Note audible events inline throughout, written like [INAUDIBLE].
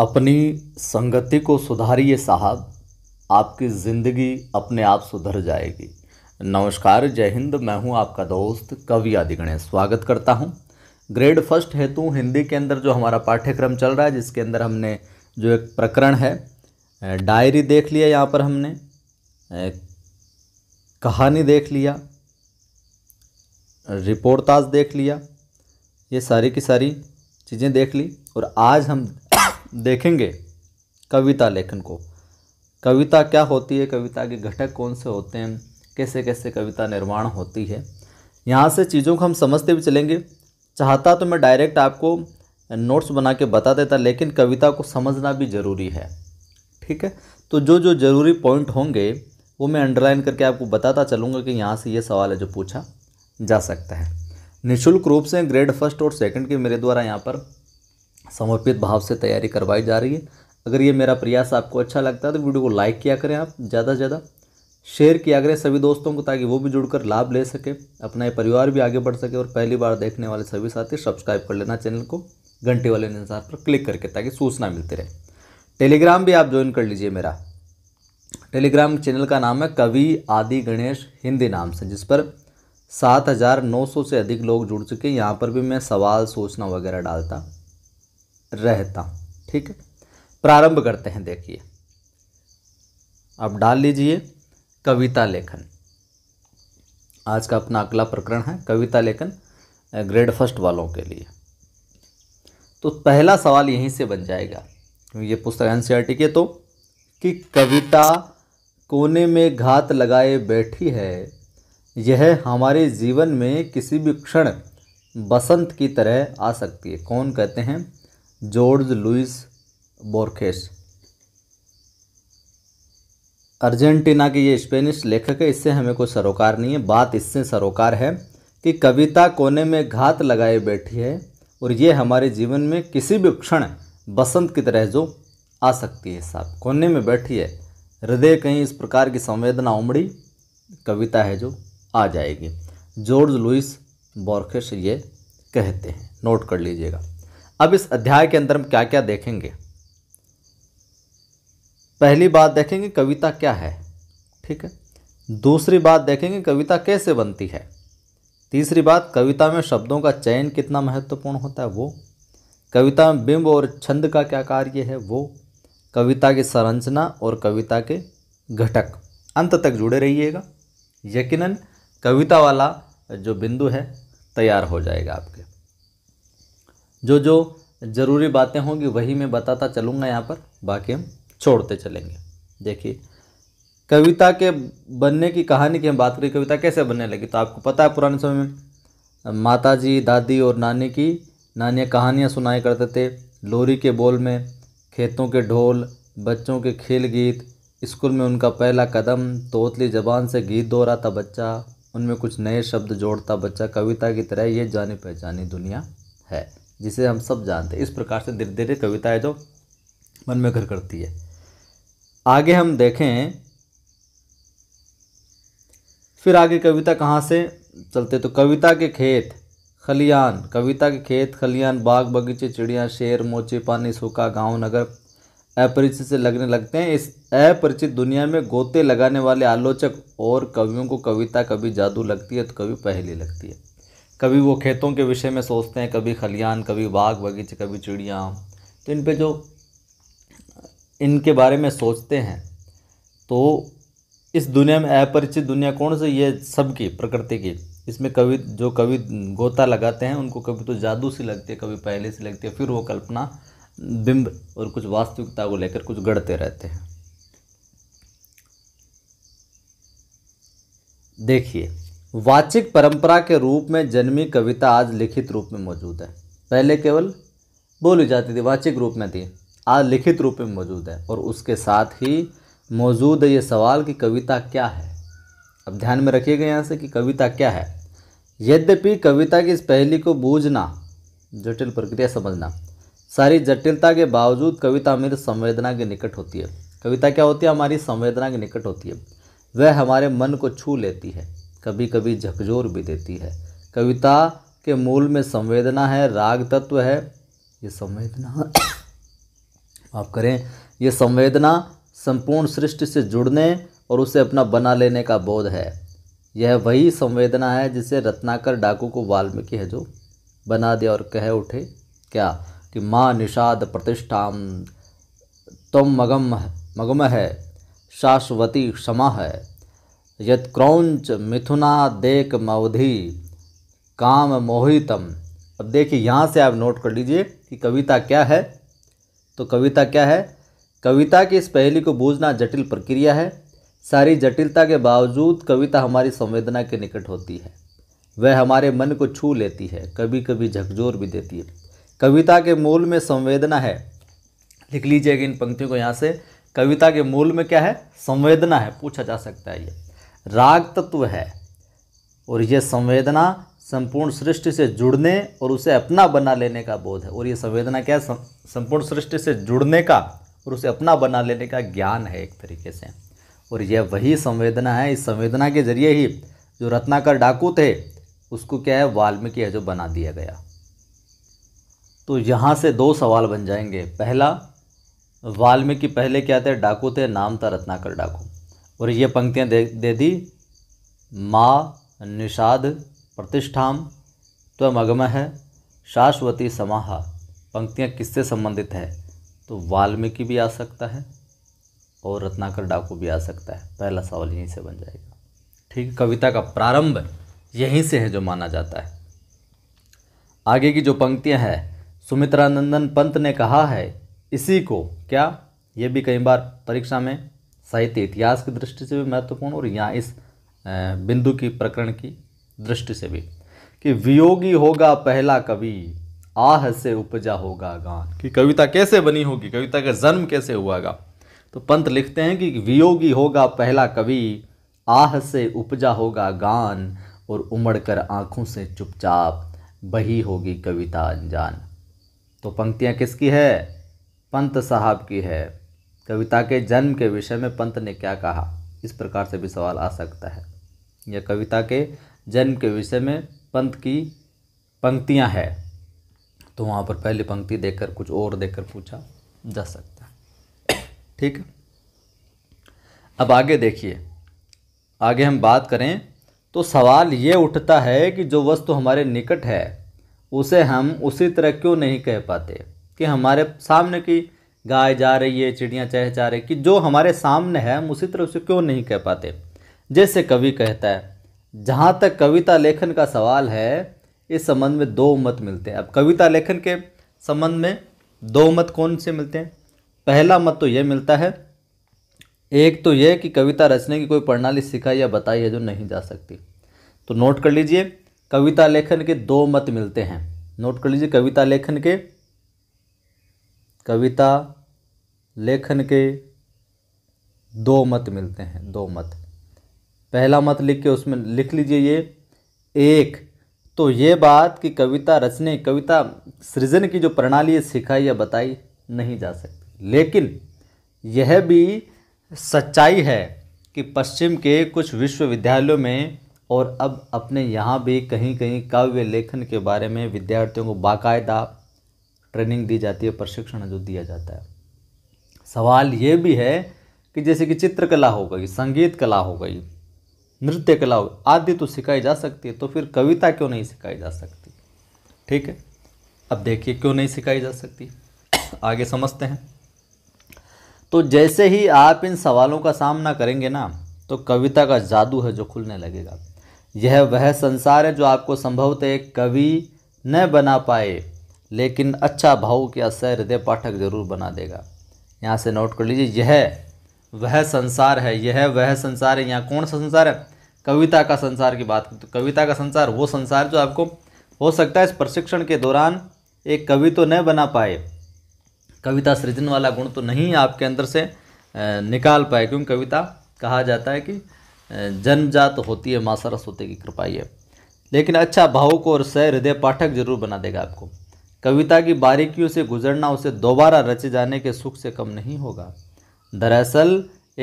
अपनी संगति को सुधारिए साहब आपकी ज़िंदगी अपने आप सुधर जाएगी नमस्कार जय हिंद मैं हूं आपका दोस्त कवि आदि गणेश स्वागत करता हूं ग्रेड फर्स्ट हेतु हिंदी के अंदर जो हमारा पाठ्यक्रम चल रहा है जिसके अंदर हमने जो एक प्रकरण है डायरी देख लिया यहाँ पर हमने कहानी देख लिया रिपोर्टाज देख लिया ये सारी की सारी चीज़ें देख ली और आज हम देखेंगे कविता लेखन को कविता क्या होती है कविता के घटक कौन से होते हैं कैसे कैसे कविता निर्माण होती है यहाँ से चीज़ों को हम समझते भी चलेंगे चाहता तो मैं डायरेक्ट आपको नोट्स बना के बता देता लेकिन कविता को समझना भी ज़रूरी है ठीक है तो जो जो ज़रूरी पॉइंट होंगे वो मैं अंडरलाइन करके आपको बताता चलूँगा कि यहाँ से ये सवाल है जो पूछा जा सकता है निःशुल्क रूप से ग्रेड फर्स्ट और सेकंड के मेरे द्वारा यहाँ पर समर्पित भाव से तैयारी करवाई जा रही है अगर ये मेरा प्रयास आपको अच्छा लगता है तो वीडियो को लाइक किया करें आप ज़्यादा से ज़्यादा शेयर किया करें सभी दोस्तों को ताकि वो भी जुड़कर लाभ ले सके अपना परिवार भी आगे बढ़ सके और पहली बार देखने वाले सभी साथी सब्सक्राइब कर लेना चैनल को घंटे वाले इंसार पर क्लिक करके ताकि सूचना मिलती रहे टेलीग्राम भी आप ज्वाइन कर लीजिए मेरा टेलीग्राम चैनल का नाम है कवि आदि गणेश हिंदी नाम से जिस पर सात हज़ार नौ सौ से अधिक लोग जुड़ चुके हैं यहाँ पर भी मैं सवाल सूचना वगैरह डालता रहता ठीक है प्रारंभ करते हैं देखिए अब डाल लीजिए कविता लेखन आज का अपना अगला प्रकरण है कविता लेखन ग्रेड फर्स्ट वालों के लिए तो पहला सवाल यहीं से बन जाएगा ये पुस्तक एन सी के तो कि कविता कोने में घात लगाए बैठी है यह हमारे जीवन में किसी भी क्षण बसंत की तरह आ सकती है कौन कहते हैं जॉर्ज लुइस बोर्खेस अर्जेंटीना के ये स्पेनिश लेखक है इससे हमें कोई सरोकार नहीं है बात इससे सरोकार है कि कविता कोने में घात लगाए बैठी है और ये हमारे जीवन में किसी भी क्षण बसंत की तरह जो आ सकती है साहब कोने में बैठी है हृदय कहीं इस प्रकार की संवेदना उमड़ी कविता है जो आ जाएगी जॉर्ज लुइस बॉर्खेस ये कहते हैं नोट कर लीजिएगा अब इस अध्याय के अंदर हम क्या क्या देखेंगे पहली बात देखेंगे कविता क्या है ठीक है दूसरी बात देखेंगे कविता कैसे बनती है तीसरी बात कविता में शब्दों का चयन कितना महत्वपूर्ण होता है वो कविता में बिंब और छंद का क्या कार्य है वो कविता की संरचना और कविता के घटक अंत तक जुड़े रहिएगा यकीनन कविता वाला जो बिंदु है तैयार हो जाएगा आपके जो जो ज़रूरी बातें होंगी वही मैं बताता चलूँगा यहाँ पर बाकी हम छोड़ते चलेंगे देखिए कविता के बनने की कहानी की हम बात करें कविता कैसे बनने लगी तो आपको पता है पुराने समय में माता जी दादी और नानी की नानियाँ कहानियाँ सुनाया करते थे लोरी के बोल में खेतों के ढोल बच्चों के खेल गीत स्कूल में उनका पहला कदम तोतली जबान से गीत था बच्चा उनमें कुछ नए शब्द जोड़ता बच्चा कविता की तरह ये जानी पहचानी दुनिया है जिसे हम सब जानते हैं इस प्रकार से धीरे धीरे कविताएँ जो मन में घर करती है आगे हम देखें फिर आगे कविता कहाँ से चलते तो कविता के खेत खलियान कविता के खेत खलियान बाग बगीचे चिड़िया शेर मोचे पानी सूखा गांव नगर अपरिचित से लगने लगते हैं इस अपरिचित दुनिया में गोते लगाने वाले आलोचक और कवियों को कविता कभी जादू लगती है तो कभी पहली लगती है कभी वो खेतों के विषय में सोचते हैं कभी खलियान कभी बाग बगीचे कभी चिड़िया तो इन पे जो इनके बारे में सोचते हैं तो इस दुनिया में अपरिचित दुनिया कौन सी ये सबकी प्रकृति की इसमें कभी जो कभी गोता लगाते हैं उनको कभी तो जादू सी लगती है कभी पहले से लगती है फिर वो कल्पना बिंब और कुछ वास्तविकता को लेकर कुछ गढ़ते रहते हैं देखिए वाचिक परंपरा के रूप में जन्मी कविता आज लिखित रूप में मौजूद है पहले केवल बोली जाती थी वाचिक रूप में थी आज लिखित रूप में मौजूद है और उसके साथ ही मौजूद है ये सवाल कि कविता क्या है अब ध्यान में रखिएगा यहाँ से कि कविता क्या है यद्यपि कविता की इस पहली को बूझना जटिल प्रक्रिया समझना सारी जटिलता के बावजूद कविता हमारी संवेदना के निकट होती है कविता क्या होती है हमारी संवेदना के निकट होती है वह हमारे मन को छू लेती है कभी कभी झकझोर भी देती है कविता के मूल में संवेदना है राग तत्व है ये संवेदना आप [COUGHS] करें ये संवेदना संपूर्ण सृष्टि से जुड़ने और उसे अपना बना लेने का बोध है यह वही संवेदना है जिसे रत्नाकर डाकू को वाल्मीकि है जो बना दिया और कह उठे क्या कि माँ निषाद प्रतिष्ठाम तुम मगम मगम है शाश्वती क्षमा है यत्क्रौंच मिथुना देख मवधि काम मोहितम अब देखिए यहाँ से आप नोट कर लीजिए कि कविता क्या है तो कविता क्या है कविता की इस पहली को बूझना जटिल प्रक्रिया है सारी जटिलता के बावजूद कविता हमारी संवेदना के निकट होती है वह हमारे मन को छू लेती है कभी कभी झकझोर भी देती है कविता के मूल में संवेदना है लिख लीजिएगा इन पंक्तियों को यहाँ से कविता के मूल में क्या है संवेदना है पूछा जा सकता है ये राग तत्व है और यह संवेदना संपूर्ण सृष्टि से जुड़ने और उसे अपना बना लेने का बोध है और ये संवेदना क्या है संपूर्ण सृष्टि से जुड़ने का और उसे अपना बना लेने का ज्ञान है एक तरीके से और यह वही संवेदना है इस संवेदना के जरिए ही जो रत्नाकर डाकू थे उसको क्या है वाल्मीकि है जो बना दिया गया तो यहाँ से दो सवाल बन जाएंगे पहला वाल्मीकि पहले क्या थे डाकू थे नाम था रत्नाकर डाकू और ये पंक्तियाँ दे, दे दी माँ निषाद प्रतिष्ठाम त्वमगम है शाश्वती समाहा पंक्तियाँ किससे संबंधित है तो वाल्मीकि भी आ सकता है और रत्नाकर डाकू भी आ सकता है पहला सवाल यहीं से बन जाएगा ठीक कविता का प्रारंभ यहीं से है जो माना जाता है आगे की जो पंक्तियाँ हैं सुमित्रानंदन पंत ने कहा है इसी को क्या ये भी कई बार परीक्षा में साहित्य इतिहास की दृष्टि से भी महत्वपूर्ण और यहाँ इस बिंदु की प्रकरण की दृष्टि से भी कि वियोगी होगा पहला कवि आह से उपजा होगा गान कि कविता कैसे बनी होगी कविता का जन्म कैसे हुआगा तो पंत लिखते हैं कि वियोगी होगा पहला कवि आह से उपजा होगा गान और उमड़ कर आँखों से चुपचाप बही होगी कविता अनजान तो पंक्तियाँ किसकी है पंत साहब की है कविता के जन्म के विषय में पंत ने क्या कहा इस प्रकार से भी सवाल आ सकता है यह कविता के जन्म के विषय में पंत की पंक्तियां हैं तो वहाँ पर पहली पंक्ति देखकर कुछ और देखकर पूछा जा सकता है ठीक अब आगे देखिए आगे हम बात करें तो सवाल ये उठता है कि जो वस्तु हमारे निकट है उसे हम उसी तरह क्यों नहीं कह पाते कि हमारे सामने की गाय जा रही है चिड़िया चाह रही कि जो हमारे सामने है हम उसी तरह उसे क्यों नहीं कह पाते जैसे कवि कहता है जहाँ तक कविता लेखन का सवाल है इस संबंध में दो मत मिलते हैं अब कविता लेखन के संबंध में दो मत कौन से मिलते हैं पहला मत तो यह मिलता है एक तो यह कि कविता रचने की कोई प्रणाली सिखाई या बताई है जो नहीं जा सकती तो नोट कर लीजिए कविता लेखन के दो मत मिलते हैं नोट कर लीजिए कविता लेखन के कविता लेखन के दो मत मिलते हैं दो मत पहला मत लिख के उसमें लिख लीजिए ये एक तो ये बात कि कविता रचने कविता सृजन की जो प्रणाली है सिखाई या बताई नहीं जा सकती लेकिन यह भी सच्चाई है कि पश्चिम के कुछ विश्वविद्यालयों में और अब अपने यहाँ भी कहीं कहीं काव्य लेखन के बारे में विद्यार्थियों को बाकायदा ट्रेनिंग दी जाती है प्रशिक्षण जो दिया जाता है सवाल ये भी है कि जैसे कि चित्रकला हो गई संगीत कला हो गई नृत्य कला हो आदि तो सिखाई जा सकती है तो फिर कविता क्यों नहीं सिखाई जा सकती ठीक है अब देखिए क्यों नहीं सिखाई जा सकती [COUGHS] आगे समझते हैं तो जैसे ही आप इन सवालों का सामना करेंगे ना तो कविता का जादू है जो खुलने लगेगा यह वह संसार है जो आपको संभवतः एक कवि न बना पाए लेकिन अच्छा भाव क्या सहृदय पाठक जरूर बना देगा यहाँ से नोट कर लीजिए यह वह संसार है यह वह संसार है यहाँ कौन सा संसार है कविता का संसार की बात तो कविता का संसार वो संसार जो आपको हो सकता है इस प्रशिक्षण के दौरान एक कवि तो न बना पाए कविता सृजन वाला गुण तो नहीं आपके अंदर से निकाल पाए क्योंकि कविता कहा जाता है कि जन्मजात होती है माँ सरस्वती की कृपा ये लेकिन अच्छा भावुक और सह हृदय पाठक जरूर बना देगा आपको कविता की बारीकियों से गुजरना उसे दोबारा रचे जाने के सुख से कम नहीं होगा दरअसल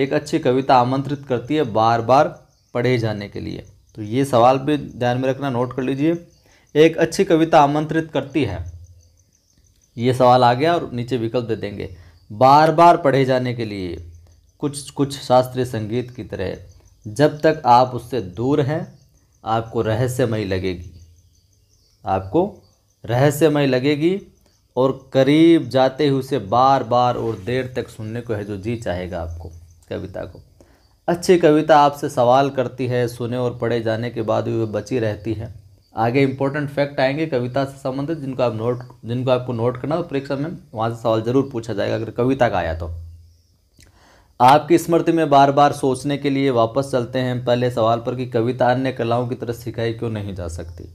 एक अच्छी कविता आमंत्रित करती है बार बार पढ़े जाने के लिए तो ये सवाल भी ध्यान में रखना नोट कर लीजिए एक अच्छी कविता आमंत्रित करती है ये सवाल आ गया और नीचे विकल्प दे देंगे बार बार पढ़े जाने के लिए कुछ कुछ शास्त्रीय संगीत की तरह जब तक आप उससे दूर हैं आपको रहस्यमयी लगेगी आपको रहस्यमय लगेगी और करीब जाते ही उसे बार बार और देर तक सुनने को है जो जी चाहेगा आपको कविता को अच्छी कविता आपसे सवाल करती है सुने और पढ़े जाने के बाद भी वह बची रहती है आगे इंपॉर्टेंट फैक्ट आएंगे कविता से संबंधित जिनको आप नोट जिनको आपको नोट करना हो तो परीक्षा में वहाँ से सवाल जरूर पूछा जाएगा अगर कविता का आया तो आपकी स्मृति में बार बार सोचने के लिए वापस चलते हैं पहले सवाल पर कि कविता अन्य कलाओं की तरह सिखाई क्यों नहीं जा सकती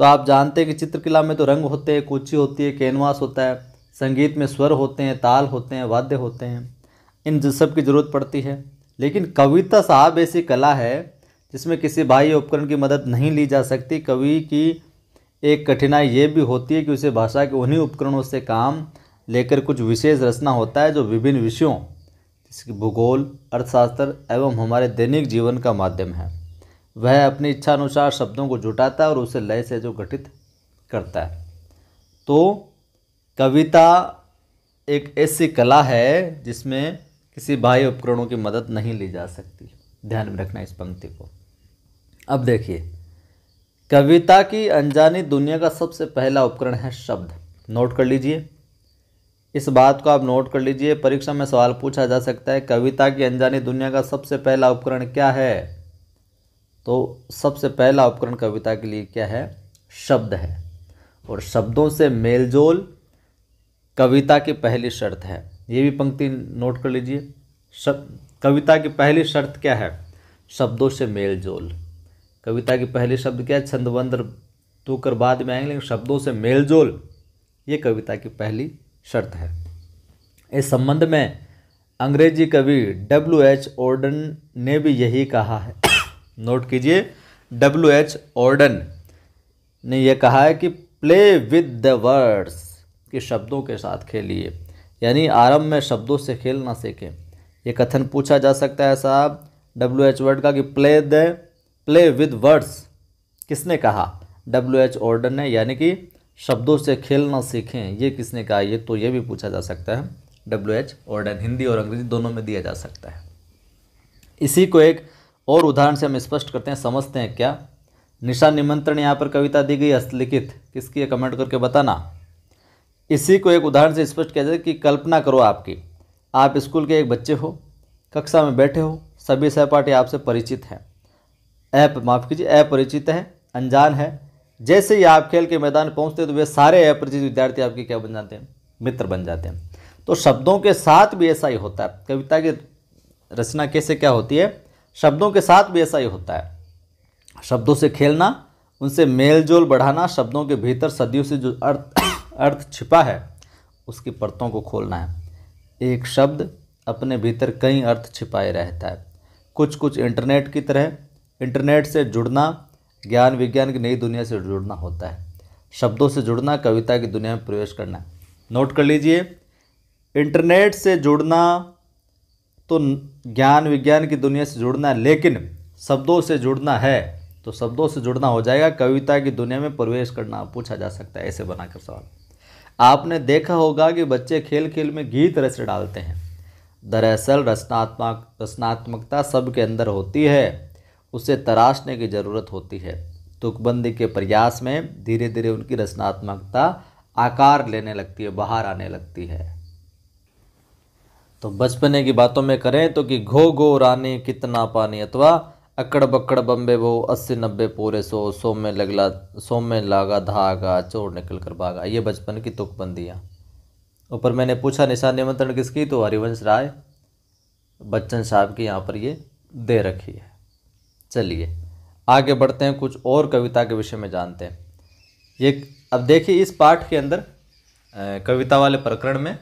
तो आप जानते हैं कि चित्रकला में तो रंग होते हैं कूची होती है कैनवास होता है संगीत में स्वर होते हैं ताल होते हैं वाद्य होते हैं इन सब की ज़रूरत पड़ती है लेकिन कविता साहब ऐसी कला है जिसमें किसी बाह्य उपकरण की मदद नहीं ली जा सकती कवि की एक कठिनाई ये भी होती है कि उसे भाषा के उन्हीं उपकरणों से काम लेकर कुछ विशेष रचना होता है जो विभिन्न विषयों जिसकी भूगोल अर्थशास्त्र एवं हमारे दैनिक जीवन का माध्यम है वह अपनी इच्छा अनुसार शब्दों को जुटाता है और उसे लय से जो गठित करता है तो कविता एक ऐसी कला है जिसमें किसी बाह्य उपकरणों की मदद नहीं ली जा सकती ध्यान में रखना इस पंक्ति को अब देखिए कविता की अनजानी दुनिया का सबसे पहला उपकरण है शब्द नोट कर लीजिए इस बात को आप नोट कर लीजिए परीक्षा में सवाल पूछा जा सकता है कविता की अनजानी दुनिया का सबसे पहला उपकरण क्या है तो सबसे पहला उपकरण कविता के लिए क्या है शब्द है और शब्दों से मेलजोल कविता की पहली शर्त है ये भी पंक्ति नोट कर लीजिए शब्द कविता की पहली शर्त क्या है शब्दों से मेलजोल कविता की पहली शब्द क्या है छंदवंद्र तो कर बाद में आएंगे लेकिन शब्दों से मेलजोल ये कविता की पहली शर्त है इस संबंध में अंग्रेजी कवि डब्ल्यू एच ओर्डन ने भी यही कहा है नोट कीजिए डब्ल्यू एच ऑर्डन ने यह कहा है कि प्ले विद द वर्ड्स के शब्दों के साथ खेलिए यानी आरंभ में शब्दों से खेलना सीखें ये कथन पूछा जा सकता है साहब डब्ल्यू एच वर्ड का कि play the play with words किसने कहा डब्ल्यू एच ऑर्डन ने यानी कि शब्दों से खेलना सीखें ये किसने कहा ये तो ये भी पूछा जा सकता है डब्ल्यू एच ऑर्डन हिंदी और अंग्रेजी दोनों में दिया जा सकता है इसी को एक और उदाहरण से हम स्पष्ट करते हैं समझते हैं क्या निशा निमंत्रण यहाँ पर कविता दी गई हस्तलिखित किसकी है कमेंट करके बताना इसी को एक उदाहरण से स्पष्ट किया जाए कि कल्पना करो आपकी आप स्कूल के एक बच्चे हो कक्षा में बैठे हो सभी सहपाठी आपसे परिचित हैं ऐप माफ़ कीजिए अपरिचित है अनजान है जैसे ही आप खेल के मैदान पहुंचते तो वे सारे अपरिचित विद्यार्थी आपके क्या बन जाते हैं मित्र बन जाते हैं तो शब्दों के साथ भी ऐसा ही होता है कविता की रचना कैसे क्या होती है शब्दों के साथ भी ऐसा ही होता है शब्दों से खेलना उनसे मेल जोल बढ़ाना शब्दों के भीतर सदियों से जो अर्थ [COUGHS] अर्थ छिपा है उसकी परतों को खोलना है एक शब्द अपने भीतर कई अर्थ छिपाए रहता है कुछ कुछ इंटरनेट की तरह इंटरनेट से जुड़ना ज्ञान विज्ञान की नई दुनिया से जुड़ना होता है शब्दों से जुड़ना कविता की दुनिया में प्रवेश करना नोट कर लीजिए इंटरनेट से जुड़ना तो ज्ञान विज्ञान की दुनिया से जुड़ना है लेकिन शब्दों से जुड़ना है तो शब्दों से जुड़ना हो जाएगा कविता की दुनिया में प्रवेश करना पूछा जा सकता है ऐसे बनाकर सवाल आपने देखा होगा कि बच्चे खेल खेल में गीत रस डालते हैं दरअसल रचनात्मक रचनात्मकता सब के अंदर होती है उसे तराशने की ज़रूरत होती है तुकबंदी के प्रयास में धीरे धीरे उनकी रचनात्मकता आकार लेने लगती है बाहर आने लगती है तो बचपने की बातों में करें तो कि घो घो रानी कितना पानी अथवा अकड़ बकड़ बम्बे वो अस्सी नब्बे पूरे सो सो में लगला सो में लागा धागा चोर निकल कर भागा ये बचपन की तुकबंदियाँ ऊपर मैंने पूछा निशान निमंत्रण किसकी तो हरिवंश राय बच्चन साहब की यहाँ पर ये दे रखी है चलिए आगे बढ़ते हैं कुछ और कविता के विषय में जानते हैं ये अब देखिए इस पाठ के अंदर कविता वाले प्रकरण में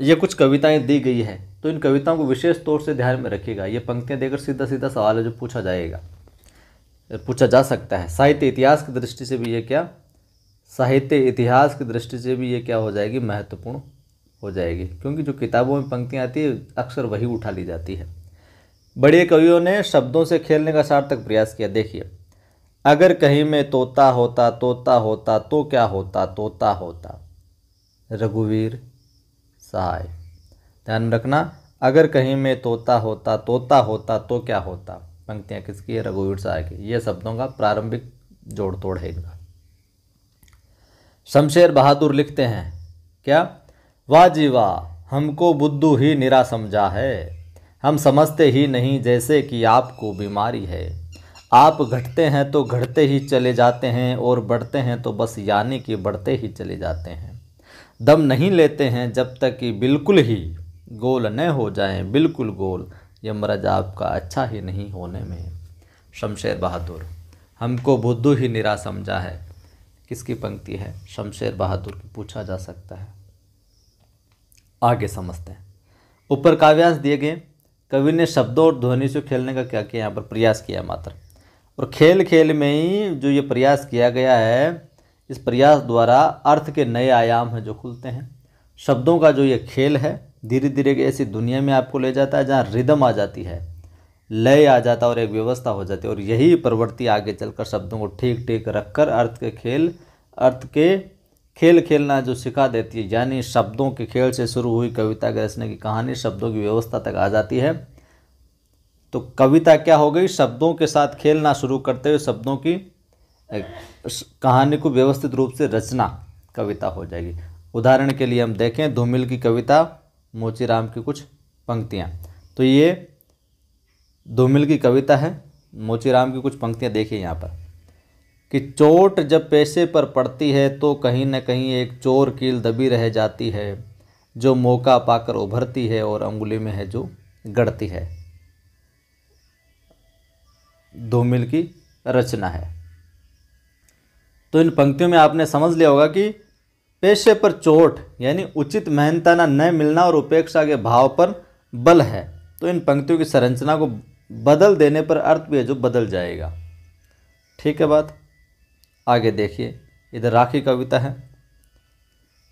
ये कुछ कविताएं दी गई हैं तो इन कविताओं को विशेष तौर से ध्यान में रखिएगा ये पंक्तियाँ देकर सीधा सीधा सवाल है जो पूछा जाएगा पूछा जा सकता है साहित्य इतिहास की दृष्टि से भी ये क्या साहित्य इतिहास की दृष्टि से भी ये क्या हो जाएगी महत्वपूर्ण हो जाएगी क्योंकि जो किताबों में पंक्तियाँ आती है अक्सर वही उठा ली जाती है बड़े कवियों ने शब्दों से खेलने का सार्थक प्रयास किया देखिए अगर कहीं में तोता होता तोता होता तो क्या होता तोता होता रघुवीर सहाय ध्यान रखना अगर कहीं में तोता होता तोता होता तो क्या होता पंक्तियाँ किसकी है रघुवीर सहाय की ये शब्दों का प्रारंभिक जोड़ तोड़ है इनका शमशेर बहादुर लिखते हैं क्या वाह जी वाह हमको बुद्धू ही निरा समझा है हम समझते ही नहीं जैसे कि आपको बीमारी है आप घटते हैं तो घटते ही चले जाते हैं और बढ़ते हैं तो बस यानी कि बढ़ते ही चले जाते हैं दम नहीं लेते हैं जब तक कि बिल्कुल ही गोल न हो जाएं बिल्कुल गोल ये मरज आपका अच्छा ही नहीं होने में शमशेर बहादुर हमको बुद्धू ही निरा समझा है किसकी पंक्ति है शमशेर बहादुर की पूछा जा सकता है आगे समझते हैं ऊपर काव्यांश दिए गए कवि ने शब्दों और ध्वनि से खेलने का क्या किया यहाँ पर प्रयास किया मात्र और खेल खेल में ही जो ये प्रयास किया गया है इस प्रयास द्वारा अर्थ के नए आयाम हैं जो खुलते हैं शब्दों का जो ये खेल है धीरे धीरे ऐसी दुनिया में आपको ले जाता है जहाँ रिदम आ जाती है लय आ जाता है और एक व्यवस्था हो जाती है और यही प्रवृत्ति आगे चलकर शब्दों को ठीक ठीक रखकर अर्थ के खेल अर्थ के खेल खेलना जो सिखा देती है यानी शब्दों के खेल से शुरू हुई कविता के रचने की कहानी शब्दों की व्यवस्था तक आ जाती है तो कविता क्या हो गई शब्दों के साथ खेलना शुरू करते हुए शब्दों की कहानी को व्यवस्थित रूप से रचना कविता हो जाएगी उदाहरण के लिए हम देखें धूमिल की कविता मोचीराम की कुछ पंक्तियाँ तो ये धूमिल की कविता है मोचीराम की कुछ पंक्तियाँ देखिए यहाँ पर कि चोट जब पैसे पर पड़ती है तो कहीं ना कहीं एक चोर कील दबी रह जाती है जो मौका पाकर उभरती है और अंगुली में है जो गढ़ती है धूमिल की रचना है तो इन पंक्तियों में आपने समझ लिया होगा कि पेशे पर चोट यानी उचित मेहनताना न मिलना और उपेक्षा के भाव पर बल है तो इन पंक्तियों की संरचना को बदल देने पर अर्थ भी है जो बदल जाएगा ठीक है बात आगे देखिए इधर राखी कविता है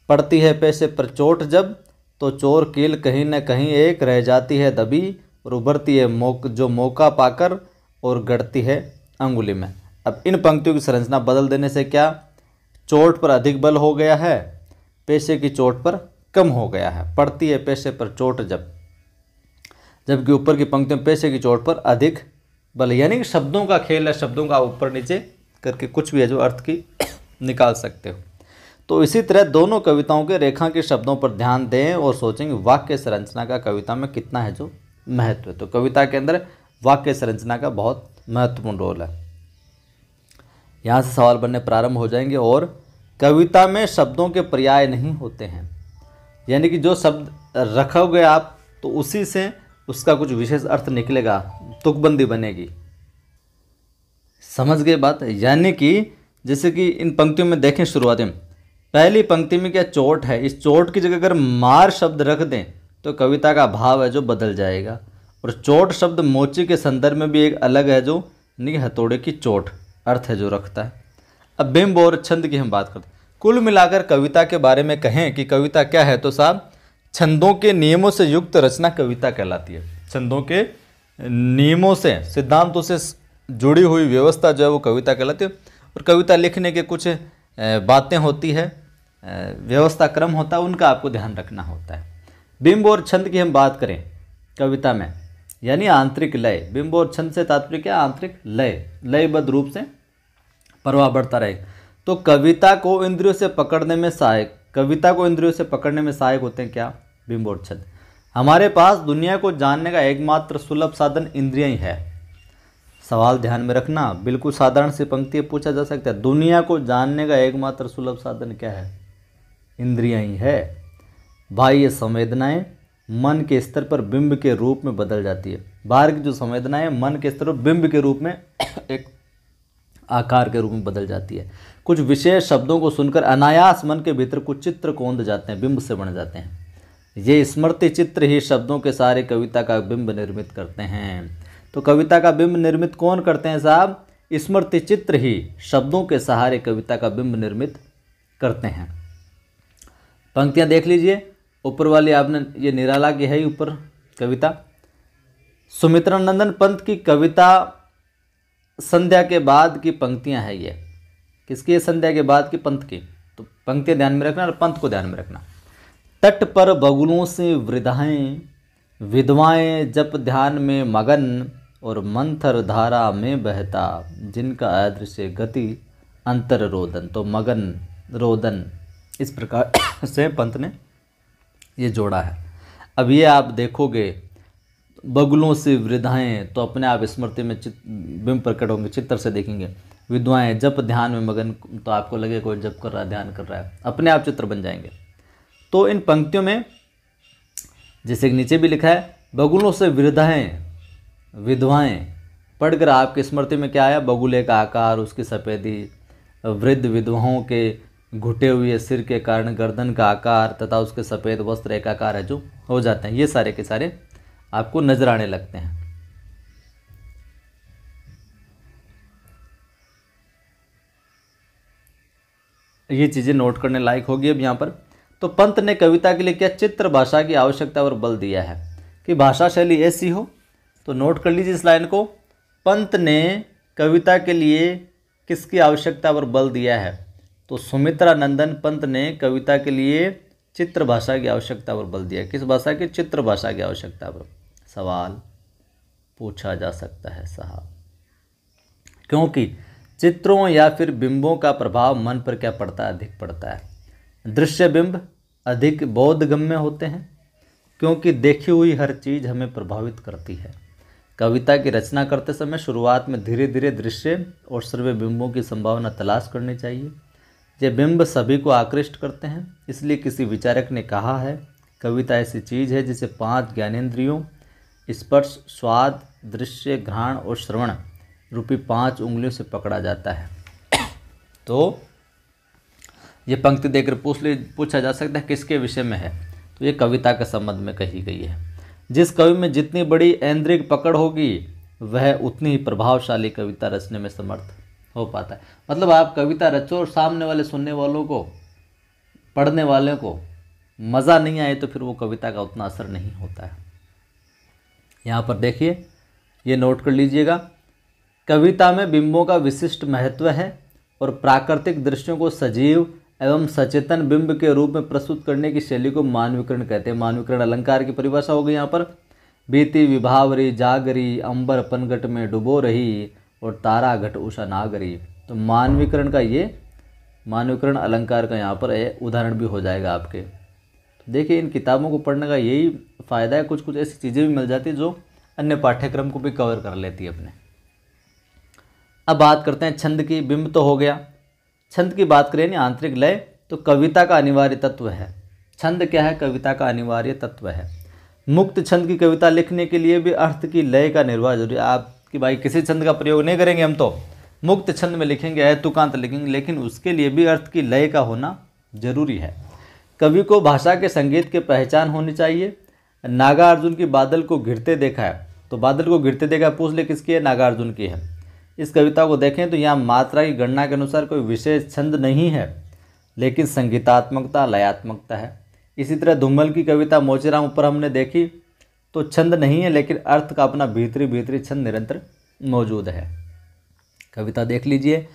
पड़ती है पेशे पर चोट जब तो चोर कील कहीं न कहीं एक रह जाती है दबी और उभरती है मौक जो मौका पाकर और गढ़ती है अंगुली में अब इन पंक्तियों की संरचना बदल देने से क्या चोट पर अधिक बल हो गया है पेशे की चोट पर कम हो गया है पड़ती है पेशे पर चोट जब जबकि ऊपर की पंक्तियों पेशे की चोट पर अधिक बल यानी कि शब्दों का खेल है शब्दों का ऊपर नीचे करके कुछ भी है जो अर्थ की [COUGHS] निकाल सकते हो तो इसी तरह दोनों कविताओं के रेखा के शब्दों पर ध्यान दें और सोचेंगे वाक्य संरचना का कविता में कितना है जो महत्व है तो कविता के अंदर वाक्य संरचना का बहुत महत्वपूर्ण रोल है यहाँ से सवाल बनने प्रारंभ हो जाएंगे और कविता में शब्दों के पर्याय नहीं होते हैं यानी कि जो शब्द रखोगे आप तो उसी से उसका कुछ विशेष अर्थ निकलेगा तुकबंदी बनेगी समझ गए बात यानी कि जैसे कि इन पंक्तियों में देखें शुरुआत में पहली पंक्ति में क्या चोट है इस चोट की जगह अगर मार शब्द रख दें तो कविता का भाव है जो बदल जाएगा और चोट शब्द मोची के संदर्भ में भी एक अलग है जो यानी हथौड़े की चोट अर्थ है जो रखता है अब बिंब और छंद की हम बात करते हैं कुल मिलाकर कविता के बारे में कहें कि कविता क्या है तो साहब छंदों के नियमों से युक्त रचना कविता कहलाती है छंदों के नियमों से सिद्धांतों से जुड़ी हुई व्यवस्था जो है वो कविता कहलाती है और कविता लिखने के कुछ बातें होती है व्यवस्था क्रम होता है उनका आपको ध्यान रखना होता है बिंब और छंद की हम बात करें कविता में यानी आंतरिक लय बिंब और छंद से तात्पर्य क्या आंतरिक लय लयबद्ध रूप से प्रवाह बढ़ता रहेगा तो कविता को इंद्रियों से पकड़ने में सहायक कविता को इंद्रियों से पकड़ने में सहायक होते हैं क्या बिंब और छंद हमारे पास दुनिया को जानने का एकमात्र सुलभ साधन इंद्रिया ही है सवाल ध्यान में रखना बिल्कुल साधारण सी पंक्ति पूछा जा सकता है दुनिया को जानने का एकमात्र सुलभ साधन क्या है इंद्रिया ही है बाह्य संवेदनाएं मन के स्तर पर बिंब के रूप में बदल जाती है बाहर की जो संवेदनाएं मन के स्तर पर बिंब के रूप में [COUGHS] एक आकार के रूप में बदल जाती है कुछ विशेष शब्दों को सुनकर अनायास मन के भीतर कुछ चित्र कोंद जाते हैं बिंब से बन जाते हैं ये स्मृति चित्र ही शब्दों के सारे कविता का बिंब निर्मित करते हैं तो कविता का बिंब निर्मित कौन करते हैं साहब स्मृति चित्र ही शब्दों के सहारे कविता का बिंब निर्मित करते हैं पंक्तियां देख लीजिए ऊपर वाली आपने ये निराला की है ऊपर कविता सुमित्रा नंदन पंत की कविता संध्या के बाद की पंक्तियां हैं ये किसकी है संध्या के बाद की पंथ की तो पंक्तियां ध्यान में रखना और पंथ को ध्यान में रखना तट पर बगुलों से वृद्धाएँ विधवाएँ जप ध्यान में मगन और मंथर धारा में बहता जिनका अदृश्य गति अंतर रोदन तो मगन रोदन इस प्रकार से पंत ने ये जोड़ा है अब ये आप देखोगे बगुलों से वृद्धाएँ तो अपने आप स्मृति में चित बिंब प्रकट होंगे चित्र से देखेंगे विधवाएँ जब ध्यान में मगन तो आपको लगे कोई जब कर रहा है ध्यान कर रहा है अपने आप चित्र बन जाएंगे तो इन पंक्तियों में जैसे नीचे भी लिखा है बगुलों से वृद्धाएँ विधवाएँ पढ़कर आपकी स्मृति में क्या आया बगुले का आकार उसकी सफ़ेदी वृद्ध विधवाओं के घुटे हुए सिर के कारण गर्दन का आकार तथा उसके सफ़ेद वस्त्र एक आकार है जो हो जाते हैं ये सारे के सारे आपको नजर आने लगते हैं ये चीज़ें नोट करने लायक होगी अब यहाँ पर तो पंत ने कविता के लिए क्या चित्र भाषा की आवश्यकता पर बल दिया है कि भाषा शैली ऐसी हो तो नोट कर लीजिए इस लाइन को पंत ने कविता के लिए किसकी आवश्यकता पर बल दिया है तो सुमित्रा नंदन पंत ने कविता के लिए चित्र भाषा की आवश्यकता पर बल दिया किस भाषा की चित्र भाषा की आवश्यकता पर सवाल पूछा जा सकता है साहब क्योंकि चित्रों या फिर बिंबों का प्रभाव मन पर क्या पड़ता है अधिक पड़ता है दृश्य बिंब अधिक बौद्ध गम्य होते हैं क्योंकि देखी हुई हर चीज़ हमें प्रभावित करती है कविता की रचना करते समय शुरुआत में धीरे धीरे दृश्य और बिंबों की संभावना तलाश करनी चाहिए ये बिंब सभी को आकृष्ट करते हैं इसलिए किसी विचारक ने कहा है कविता ऐसी चीज़ है जिसे पांच ज्ञानेंद्रियों स्पर्श स्वाद दृश्य घ्राण और श्रवण रूपी पांच उंगलियों से पकड़ा जाता है [COUGHS] तो ये पंक्ति देखकर पूछ ले पूछा जा सकता है किसके विषय में है तो ये कविता के संबंध में कही गई है जिस कवि में जितनी बड़ी ऐन्द्रिक पकड़ होगी वह उतनी ही प्रभावशाली कविता रचने में समर्थ हो पाता है मतलब आप कविता रचो और सामने वाले सुनने वालों को पढ़ने वाले को मज़ा नहीं आए तो फिर वो कविता का उतना असर नहीं होता है यहाँ पर देखिए ये नोट कर लीजिएगा कविता में बिंबों का विशिष्ट महत्व है और प्राकृतिक दृश्यों को सजीव एवं सचेतन बिंब के रूप में प्रस्तुत करने की शैली को मानवीकरण कहते हैं मानवीकरण अलंकार की परिभाषा हो गई यहाँ पर बीती विभावरी जागरी अंबर पनगट में डुबो रही और तारा घट उषा नागरी तो मानवीकरण का ये मानवीकरण अलंकार का यहाँ पर उदाहरण भी हो जाएगा आपके तो देखिए इन किताबों को पढ़ने का यही फ़ायदा है कुछ कुछ ऐसी चीज़ें भी मिल जाती है जो अन्य पाठ्यक्रम को भी कवर कर लेती है अपने अब बात करते हैं छंद की बिंब तो हो गया छंद की बात करें ना आंतरिक लय तो कविता का अनिवार्य तत्व है छंद क्या है कविता का अनिवार्य तत्व है मुक्त छंद की कविता लिखने के लिए भी अर्थ की लय का निर्वाह जरूरी आप कि भाई किसी छंद का प्रयोग नहीं करेंगे हम तो मुक्त छंद में लिखेंगे है लिखेंगे लेकिन उसके लिए भी अर्थ की लय का होना जरूरी है कवि को भाषा के संगीत के पहचान होनी चाहिए नागार्जुन की बादल को घिरते देखा है तो बादल को घिरते देखा पूछ ले किसकी है नागार्जुन की है इस कविता को देखें तो यहाँ मात्रा की गणना के अनुसार कोई विशेष छंद नहीं है लेकिन संगीतात्मकता लयात्मकता है इसी तरह धुम्मल की कविता मोचेराम ऊपर हमने देखी तो छंद नहीं है लेकिन अर्थ का अपना भीतरी भीतरी छंद निरंतर मौजूद है कविता देख लीजिए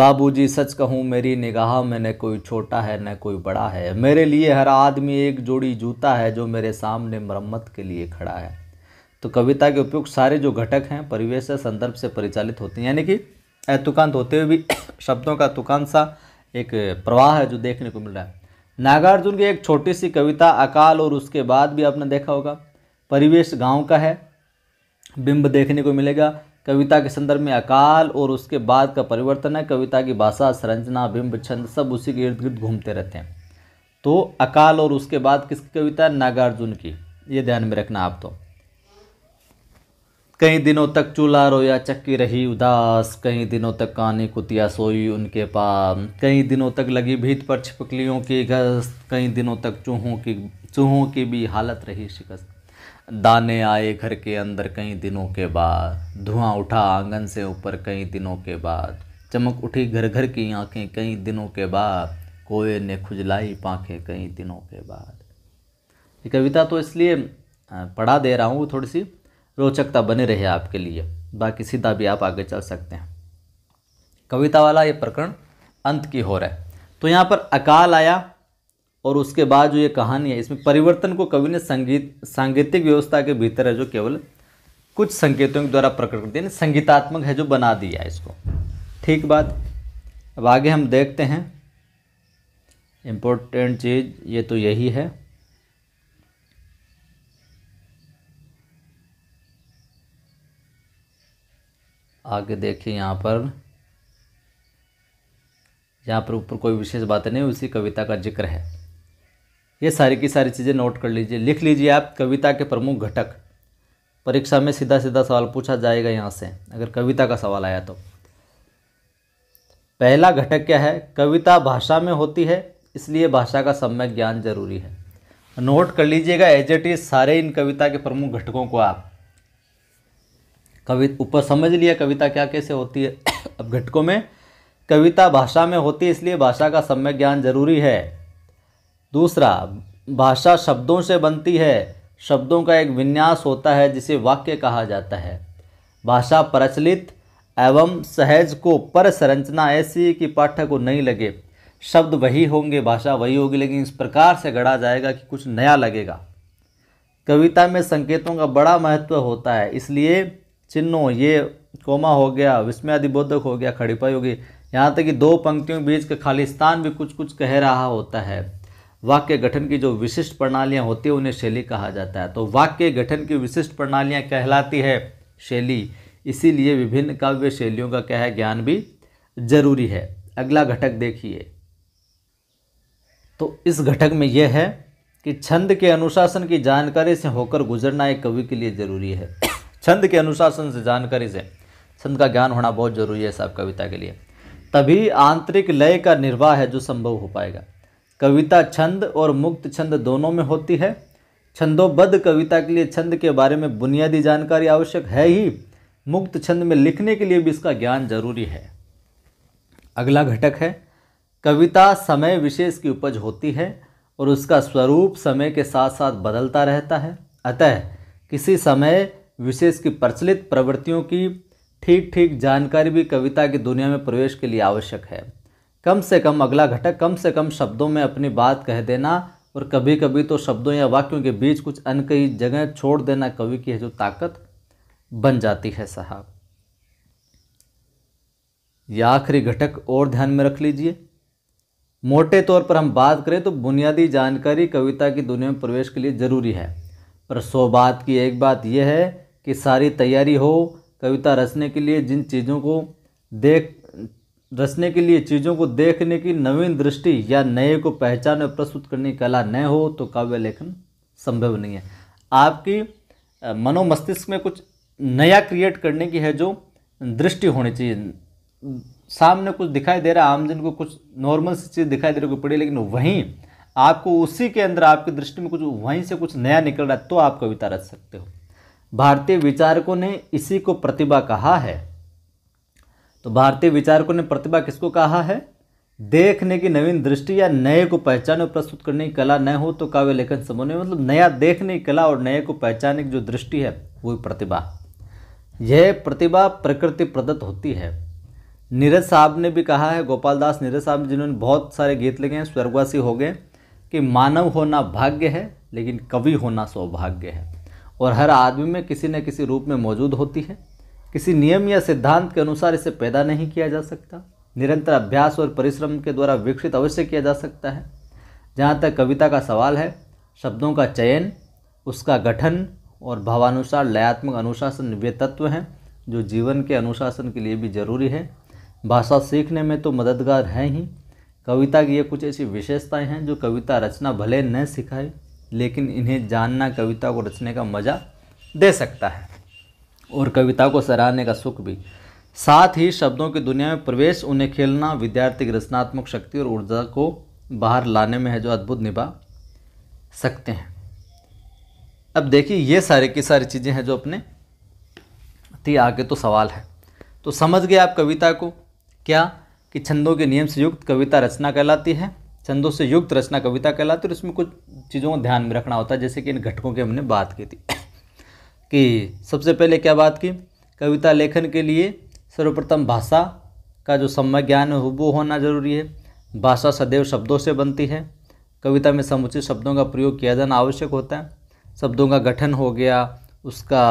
बाबूजी सच कहूँ मेरी निगाह में न कोई छोटा है न कोई बड़ा है मेरे लिए हर आदमी एक जोड़ी जूता है जो मेरे सामने मरम्मत के लिए खड़ा है तो कविता के उपयुक्त सारे जो घटक हैं परिवेश संदर्भ से परिचालित होते हैं यानी कि तुकांत होते हुए भी [COUGHS] शब्दों का तुकांत सा एक प्रवाह है जो देखने को मिल रहा है नागार्जुन की एक छोटी सी कविता अकाल और उसके बाद भी आपने देखा होगा परिवेश गांव का है बिंब देखने को मिलेगा कविता के संदर्भ में अकाल और उसके बाद का परिवर्तन है कविता की भाषा संरचना बिंब छंद सब उसी के इर्द गिर्द घूमते रहते हैं तो अकाल और उसके बाद किसकी कविता नागार्जुन की ये ध्यान में रखना आप तो कई दिनों तक चूल्हा रोया चक्की रही उदास कई दिनों तक कानी कुतिया सोई उनके पास कई दिनों तक लगी भीत पर छिपकलियों की गश्त कई दिनों तक चूहों की चूहों की भी हालत रही शिकस्त दाने आए घर के अंदर कई दिनों के बाद धुआं उठा आंगन से ऊपर कई दिनों के बाद चमक उठी घर घर की आंखें कई दिनों के बाद कोए ने खुजलाई पाँखें कई दिनों के बाद ये कविता तो इसलिए पढ़ा दे रहा हूँ थोड़ी सी रोचकता बने रहे आपके लिए बाकी सीधा भी आप आगे चल सकते हैं कविता वाला ये प्रकरण अंत की हो रहा है तो यहाँ पर अकाल आया और उसके बाद जो ये कहानी है इसमें परिवर्तन को कवि ने संगीत सांगीतिक व्यवस्था के भीतर है जो केवल कुछ संकेतों के द्वारा प्रकट करते हैं संगीतात्मक है जो बना दिया इसको ठीक बात अब आगे हम देखते हैं इम्पोर्टेंट चीज़ ये तो यही है आगे देखिए यहाँ पर यहाँ पर ऊपर कोई विशेष बात नहीं उसी कविता का जिक्र है ये सारी की सारी चीज़ें नोट कर लीजिए लिख लीजिए आप कविता के प्रमुख घटक परीक्षा में सीधा सीधा सवाल पूछा जाएगा यहाँ से अगर कविता का सवाल आया तो पहला घटक क्या है कविता भाषा में होती है इसलिए भाषा का सम्यक ज्ञान जरूरी है नोट कर लीजिएगा एज एट इज सारे इन कविता के प्रमुख घटकों को आप कवि ऊपर समझ लिया कविता क्या कैसे होती है [COUGHS] अब घटकों में कविता भाषा में होती है इसलिए भाषा का सम्यक ज्ञान जरूरी है दूसरा भाषा शब्दों से बनती है शब्दों का एक विन्यास होता है जिसे वाक्य कहा जाता है भाषा प्रचलित एवं सहज को पर संरचना ऐसी कि पाठक को नहीं लगे शब्द वही होंगे भाषा वही होगी लेकिन इस प्रकार से गढ़ा जाएगा कि कुछ नया लगेगा कविता में संकेतों का बड़ा महत्व होता है इसलिए चिन्हों ये कोमा हो गया विस्मय अधिबोधक हो गया खड़ीपाई होगी यहाँ तक कि दो पंक्तियों के बीच का खालिस्तान भी कुछ कुछ कह रहा होता है वाक्य गठन की जो विशिष्ट प्रणालियाँ होती है उन्हें शैली कहा जाता है तो वाक्य गठन की विशिष्ट प्रणालियाँ कहलाती है शैली इसीलिए विभिन्न काव्य शैलियों का क्या है ज्ञान भी जरूरी है अगला घटक देखिए तो इस घटक में यह है कि छंद के अनुशासन की जानकारी से होकर गुजरना एक कवि के लिए ज़रूरी है छंद के अनुशासन से जानकारी से छंद का ज्ञान होना बहुत ज़रूरी है साहब कविता के लिए तभी आंतरिक लय का निर्वाह है जो संभव हो पाएगा कविता छंद और मुक्त छंद दोनों में होती है छंदोबद्ध कविता के लिए छंद के बारे में बुनियादी जानकारी आवश्यक है ही मुक्त छंद में लिखने के लिए भी इसका ज्ञान जरूरी है अगला घटक है कविता समय विशेष की उपज होती है और उसका स्वरूप समय के साथ साथ बदलता रहता है अतः किसी समय विशेष की प्रचलित प्रवृत्तियों की ठीक ठीक जानकारी भी कविता की दुनिया में प्रवेश के लिए आवश्यक है कम से कम अगला घटक कम से कम शब्दों में अपनी बात कह देना और कभी कभी तो शब्दों या वाक्यों के बीच कुछ अन कई जगह छोड़ देना कवि की है जो ताकत बन जाती है साहब यह आखिरी घटक और ध्यान में रख लीजिए मोटे तौर पर हम बात करें तो बुनियादी जानकारी कविता की दुनिया में प्रवेश के लिए ज़रूरी है पर सौ बात की एक बात यह है कि सारी तैयारी हो कविता रचने के लिए जिन चीज़ों को देख रचने के लिए चीज़ों को देखने की नवीन दृष्टि या नए को पहचान और प्रस्तुत करने की कला न हो तो काव्य लेखन संभव नहीं है आपकी मनोमस्तिष्क में कुछ नया क्रिएट करने की है जो दृष्टि होनी चाहिए सामने कुछ दिखाई दे रहा है आमजन को कुछ नॉर्मल सी चीज़ दिखाई दे रही पड़ी लेकिन वहीं आपको उसी के अंदर आपकी दृष्टि में कुछ वहीं से कुछ नया निकल रहा है तो आप कविता रच सकते हो भारतीय विचारकों ने इसी को प्रतिभा कहा है तो भारतीय विचारकों ने प्रतिभा किसको कहा है देखने की नवीन दृष्टि या नए को पहचान और प्रस्तुत करने की कला न हो तो काव्य लेखन समन्वय मतलब नया देखने की कला और नए को पहचान की जो दृष्टि है वो प्रतिभा यह प्रतिभा प्रकृति प्रदत्त होती है नीरज साहब ने भी कहा है गोपाल दास नीरज साहब जिन्होंने बहुत सारे गीत लिखे हैं स्वर्गवासी हो गए कि मानव होना भाग्य है लेकिन कवि होना सौभाग्य है और हर आदमी में किसी न किसी रूप में मौजूद होती है किसी नियम या सिद्धांत के अनुसार इसे पैदा नहीं किया जा सकता निरंतर अभ्यास और परिश्रम के द्वारा विकसित अवश्य किया जा सकता है जहाँ तक कविता का सवाल है शब्दों का चयन उसका गठन और भावानुसार लयात्मक अनुशासन वे तत्व हैं जो जीवन के अनुशासन के लिए भी जरूरी है भाषा सीखने में तो मददगार हैं ही कविता की ये कुछ ऐसी विशेषताएं हैं जो कविता रचना भले न सिखाए लेकिन इन्हें जानना कविता को रचने का मज़ा दे सकता है और कविता को सराहने का सुख भी साथ ही शब्दों की दुनिया में प्रवेश उन्हें खेलना विद्यार्थी की रचनात्मक शक्ति और ऊर्जा को बाहर लाने में है जो अद्भुत निभा सकते हैं अब देखिए ये सारे की सारी चीज़ें हैं जो अपने थी आगे तो सवाल है तो समझ गए आप कविता को क्या कि छंदों के नियम से युक्त कविता रचना कहलाती है छंदों से युक्त रचना कविता कहलाती है और इसमें कुछ चीज़ों को ध्यान में रखना होता है जैसे कि इन घटकों की हमने बात की थी कि सबसे पहले क्या बात की कविता लेखन के लिए सर्वप्रथम भाषा का जो सम्य ज्ञान है वो होना जरूरी है भाषा सदैव शब्दों से बनती है कविता में समुचित शब्दों का प्रयोग किया जाना आवश्यक होता है शब्दों का गठन हो गया उसका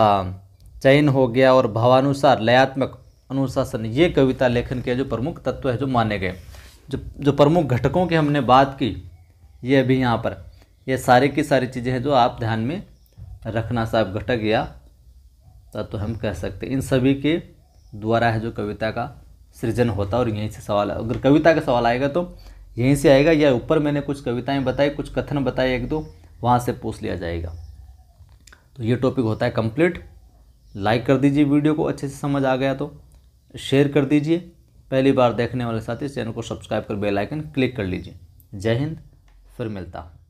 चयन हो गया और भावानुसार लयात्मक अनुशासन ये कविता लेखन के जो प्रमुख तत्व है जो माने गए जो जो प्रमुख घटकों की हमने बात की ये अभी यहाँ पर ये सारे की सारी चीज़ें हैं जो आप ध्यान में रखना साहब घटक या तत्व तो हम कह सकते इन सभी के द्वारा है जो कविता का सृजन होता है और यहीं से सवाल अगर कविता का सवाल आएगा तो यहीं से आएगा या ऊपर मैंने कुछ कविताएं बताई कुछ कथन बताए एक दो वहाँ से पूछ लिया जाएगा तो ये टॉपिक होता है कंप्लीट लाइक कर दीजिए वीडियो को अच्छे से समझ आ गया तो शेयर कर दीजिए पहली बार देखने वाले साथी चैनल को सब्सक्राइब कर बेलाइकन क्लिक कर लीजिए जय हिंद फिर मिलता हूँ